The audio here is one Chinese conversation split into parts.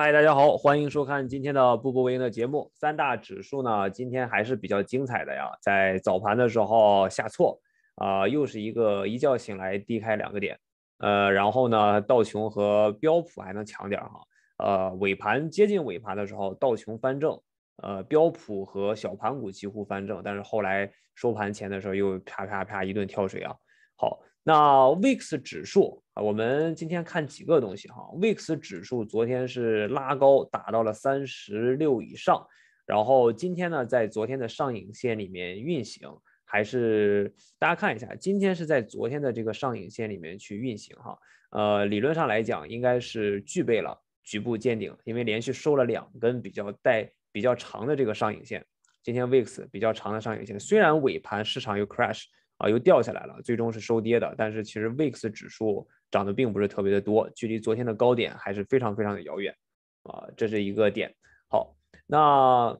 嗨，大家好，欢迎收看今天的步步为营的节目。三大指数呢，今天还是比较精彩的呀。在早盘的时候下挫，啊，又是一个一觉醒来低开两个点，呃，然后呢，道琼和标普还能强点哈，呃，尾盘接近尾盘的时候，道琼翻正，呃，标普和小盘股几乎翻正，但是后来收盘前的时候又啪啪啪一顿跳水啊。好。那 VIX 指数啊，我们今天看几个东西哈。VIX 指数昨天是拉高，达到了三十六以上，然后今天呢，在昨天的上影线里面运行，还是大家看一下，今天是在昨天的这个上影线里面去运行哈。呃，理论上来讲，应该是具备了局部见顶，因为连续收了两根比较带比较长的这个上影线，今天 VIX 比较长的上影线，虽然尾盘市场又 crash。啊，又掉下来了，最终是收跌的。但是其实 VIX 指数涨得并不是特别的多，距离昨天的高点还是非常非常的遥远，啊，这是一个点。好，那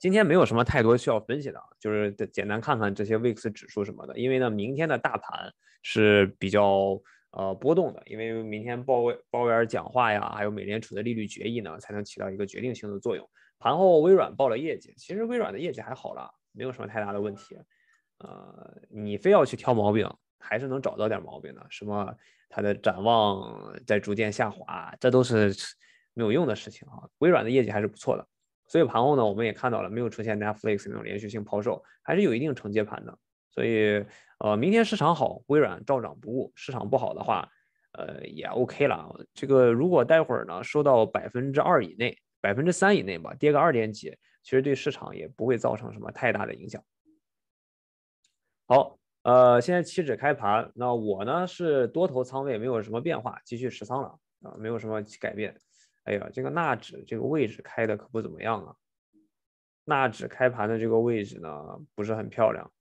今天没有什么太多需要分析的，就是简单看看这些 VIX 指数什么的。因为呢，明天的大盘是比较呃波动的，因为明天鲍鲍威尔讲话呀，还有美联储的利率决议呢，才能起到一个决定性的作用。盘后微软报了业绩，其实微软的业绩还好了，没有什么太大的问题。呃，你非要去挑毛病，还是能找到点毛病的。什么它的展望在逐渐下滑，这都是没有用的事情啊。微软的业绩还是不错的，所以盘后呢，我们也看到了没有出现 Netflix 那种连续性抛售，还是有一定承接盘的。所以，呃，明天市场好，微软照涨不误；市场不好的话，呃，也 OK 了。这个如果待会儿呢，收到百分之二以内、百分之三以内吧，跌个二点几，其实对市场也不会造成什么太大的影响。好，呃，现在期指开盘，那我呢是多头仓位没有什么变化，继续持仓了啊，没有什么改变。哎呀，这个纳指这个位置开的可不怎么样啊，纳指开盘的这个位置呢不是很漂亮。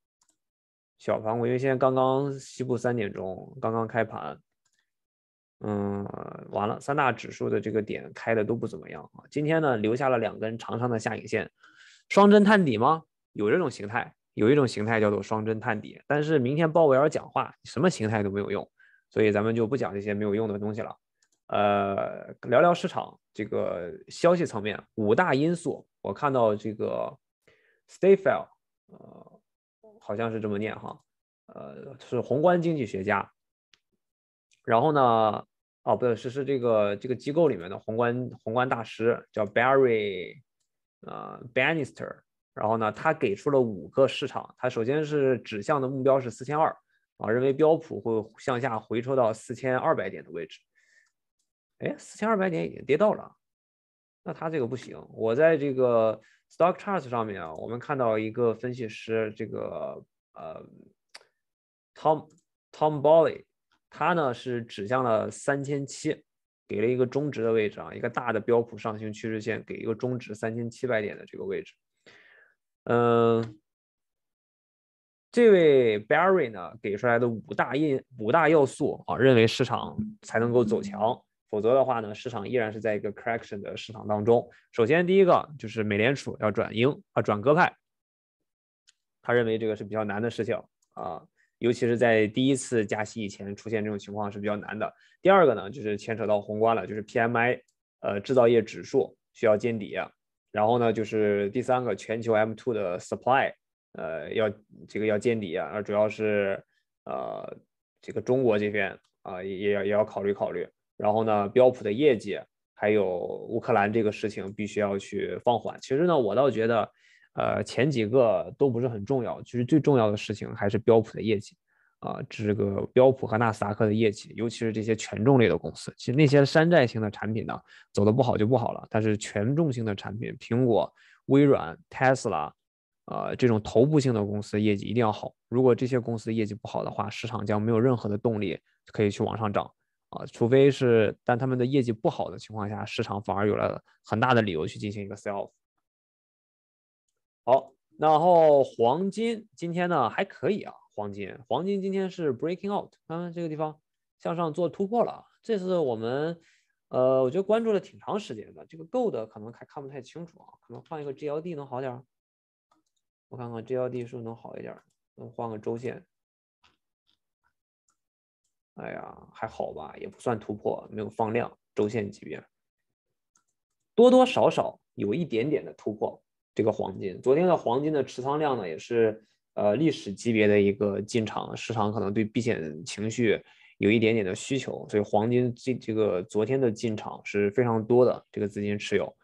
小盘我因为现在刚刚西部三点钟刚刚开盘，嗯，完了，三大指数的这个点开的都不怎么样啊。今天呢留下了两根长长的下影线，双针探底吗？有这种形态？有一种形态叫做双针探底，但是明天鲍威尔讲话，什么形态都没有用，所以咱们就不讲这些没有用的东西了。呃，聊聊市场这个消息层面五大因素，我看到这个 Stayfell，呃，好像是这么念哈，呃，是宏观经济学家。然后呢，哦，不对，是是这个这个机构里面的宏观宏观大师叫 Barry 呃 Banister n。然后呢，他给出了五个市场，他首先是指向的目标是四千二啊，认为标普会向下回抽到四千二百点的位置。哎，四千二百点已经跌到了，那他这个不行。我在这个 StockCharts 上面啊，我们看到一个分析师，这个呃 Tom Tom b o l l y 他呢是指向了三千七，给了一个中值的位置啊，一个大的标普上行趋势线，给一个中值三千七百点的这个位置。嗯，这位 Barry 呢给出来的五大印五大要素啊，认为市场才能够走强，否则的话呢，市场依然是在一个 correction 的市场当中。首先，第一个就是美联储要转鹰啊，转鸽派，他认为这个是比较难的事情啊，尤其是在第一次加息以前出现这种情况是比较难的。第二个呢，就是牵扯到宏观了，就是 PMI，呃，制造业指数需要见底。然后呢，就是第三个，全球 M2 的 supply，呃，要这个要见底啊，而主要是，呃，这个中国这边啊，也也要也要考虑考虑。然后呢，标普的业绩，还有乌克兰这个事情，必须要去放缓。其实呢，我倒觉得，呃，前几个都不是很重要，其实最重要的事情还是标普的业绩。啊，这个标普和纳斯达克的业绩，尤其是这些权重类的公司，其实那些山寨型的产品呢，走的不好就不好了。但是权重性的产品，苹果、微软、Tesla，呃，这种头部性的公司业绩一定要好。如果这些公司业绩不好的话，市场将没有任何的动力可以去往上涨啊，除非是但他们的业绩不好的情况下，市场反而有了很大的理由去进行一个 self。好，然后黄金今天呢还可以啊。黄金，黄金今天是 breaking out，看看这个地方向上做突破了。这次我们，呃，我觉得关注了挺长时间的。这个 gold 可能还看不太清楚啊，可能换一个 GLD 能好点儿。我看看 GLD 是不是能好一点，能换个周线。哎呀，还好吧，也不算突破，没有放量，周线级别，多多少少有一点点的突破。这个黄金，昨天的黄金的持仓量呢，也是。呃，历史级别的一个进场，市场可能对避险情绪有一点点的需求，所以黄金这这个昨天的进场是非常多的，这个资金持有，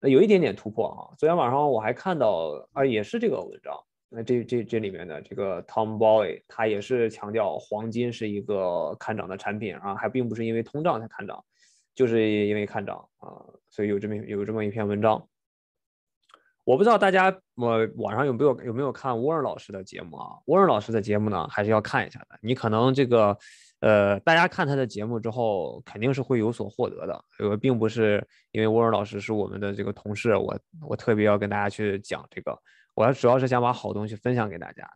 那有一点点突破啊。昨天晚上我还看到啊，也是这个文章，那这这这里面的这个 Tom Boy，他也是强调黄金是一个看涨的产品啊，还并不是因为通胀才看涨，就是因为看涨啊，所以有这么有这么一篇文章。我不知道大家我晚上有没有有没有看沃尔老师的节目啊？沃尔老师的节目呢，还是要看一下的。你可能这个，呃，大家看他的节目之后，肯定是会有所获得的。呃，并不是因为沃尔老师是我们的这个同事，我我特别要跟大家去讲这个。我要主要是想把好东西分享给大家。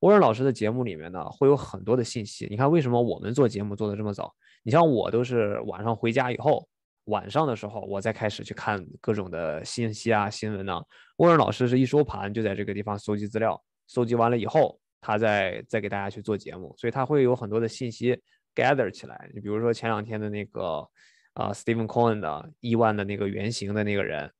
沃尔老师的节目里面呢，会有很多的信息。你看，为什么我们做节目做的这么早？你像我都是晚上回家以后。晚上的时候，我再开始去看各种的信息啊、新闻呢。沃恩老师是一收盘就在这个地方搜集资料，搜集完了以后，他再再给大家去做节目，所以他会有很多的信息 gather 起来。你比如说前两天的那个啊，Stephen Cohen 的亿万的那个原型的那个人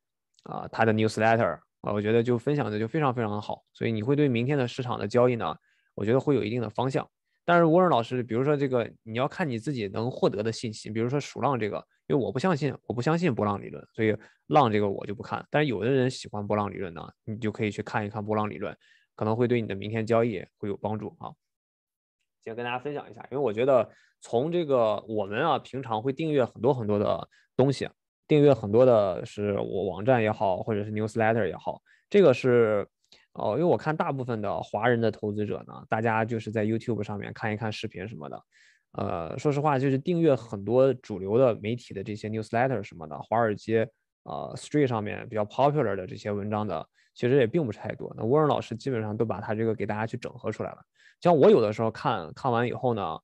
啊，他的 newsletter 啊，我觉得就分享的就非常非常的好。所以你会对明天的市场的交易呢，我觉得会有一定的方向。但是沃恩老师，比如说这个，你要看你自己能获得的信息，比如说数浪这个。因为我不相信，我不相信波浪理论，所以浪这个我就不看。但是有的人喜欢波浪理论呢，你就可以去看一看波浪理论，可能会对你的明天交易会有帮助啊。先跟大家分享一下，因为我觉得从这个我们啊，平常会订阅很多很多的东西，订阅很多的是我网站也好，或者是 newsletter 也好，这个是哦，因为我看大部分的华人的投资者呢，大家就是在 YouTube 上面看一看视频什么的。呃，说实话，就是订阅很多主流的媒体的这些 newsletter 什么的，华尔街啊，Street 上面比较 popular 的这些文章的，其实也并不是太多。那 e 伦老师基本上都把他这个给大家去整合出来了。像我有的时候看看完以后呢，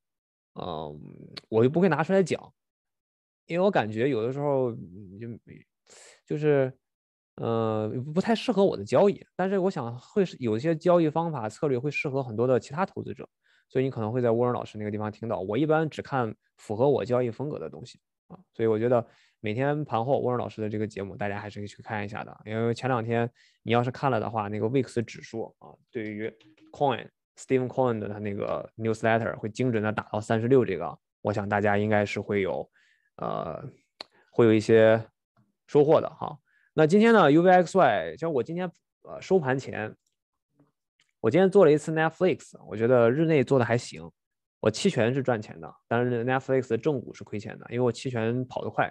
嗯，我就不会拿出来讲，因为我感觉有的时候就就是，呃，不太适合我的交易。但是我想会是有一些交易方法策略会适合很多的其他投资者。所以你可能会在沃伦老师那个地方听到。我一般只看符合我交易风格的东西啊，所以我觉得每天盘后沃伦老师的这个节目大家还是可以去看一下的。因为前两天你要是看了的话，那个 VIX 指数啊，对于 Coin s t e a m e n Coin 的他那个 Newsletter 会精准的打到三十六，这个我想大家应该是会有呃会有一些收获的哈。那今天呢，UVXY 像我今天呃收盘前。我今天做了一次 Netflix，我觉得日内做的还行。我期权是赚钱的，但是 Netflix 的正股是亏钱的，因为我期权跑得快。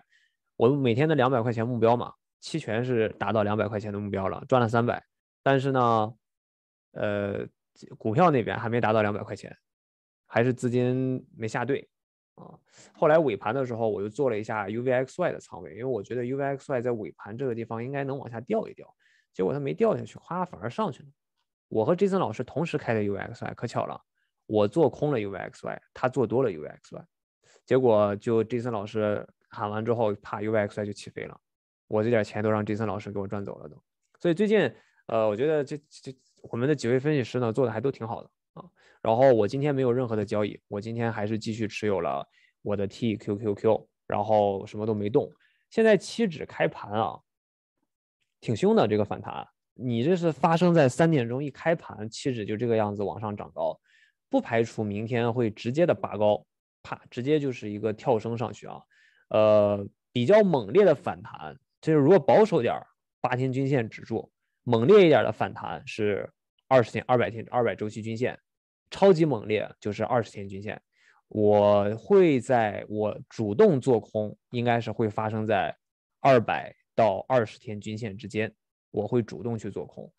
我每天的两百块钱目标嘛，期权是达到两百块钱的目标了，赚了三百。但是呢，呃，股票那边还没达到两百块钱，还是资金没下对啊。后来尾盘的时候，我又做了一下 UVXY 的仓位，因为我觉得 UVXY 在尾盘这个地方应该能往下掉一掉，结果它没掉下去，哗，反而上去了。我和 Jason 老师同时开的 Uxy，可巧了，我做空了 Uxy，他做多了 Uxy，结果就 Jason 老师喊完之后，怕 Uxy 就起飞了，我这点钱都让 Jason 老师给我赚走了都。所以最近，呃，我觉得这这我们的几位分析师呢，做的还都挺好的啊。然后我今天没有任何的交易，我今天还是继续持有了我的 TQQQ，然后什么都没动。现在期指开盘啊，挺凶的这个反弹。你这是发生在三点钟一开盘，期指就这个样子往上涨高，不排除明天会直接的拔高，啪，直接就是一个跳升上去啊，呃，比较猛烈的反弹。就是如果保守点儿，八天均线止住；猛烈一点的反弹是二十天、二百天、二百周期均线，超级猛烈就是二十天均线。我会在我主动做空，应该是会发生在二百到二十天均线之间。我会主动去做空，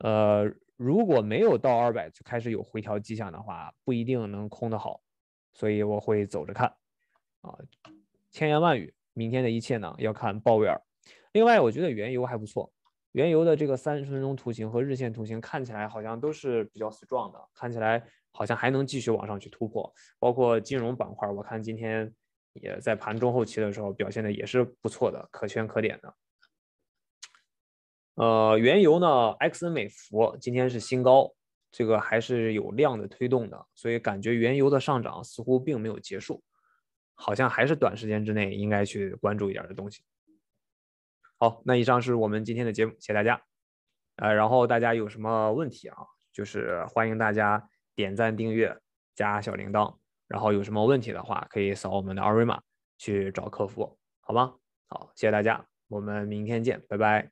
呃，如果没有到二百就开始有回调迹象的话，不一定能空的好，所以我会走着看。啊，千言万语，明天的一切呢要看鲍威尔。另外，我觉得原油还不错，原油的这个三十分钟图形和日线图形看起来好像都是比较 strong 的，看起来好像还能继续往上去突破。包括金融板块，我看今天也在盘中后期的时候表现的也是不错的，可圈可点的。呃，原油呢，XN 美孚今天是新高，这个还是有量的推动的，所以感觉原油的上涨似乎并没有结束，好像还是短时间之内应该去关注一点的东西。好，那以上是我们今天的节目，谢谢大家。呃，然后大家有什么问题啊？就是欢迎大家点赞、订阅、加小铃铛，然后有什么问题的话，可以扫我们的二维码去找客服，好吗？好，谢谢大家，我们明天见，拜拜。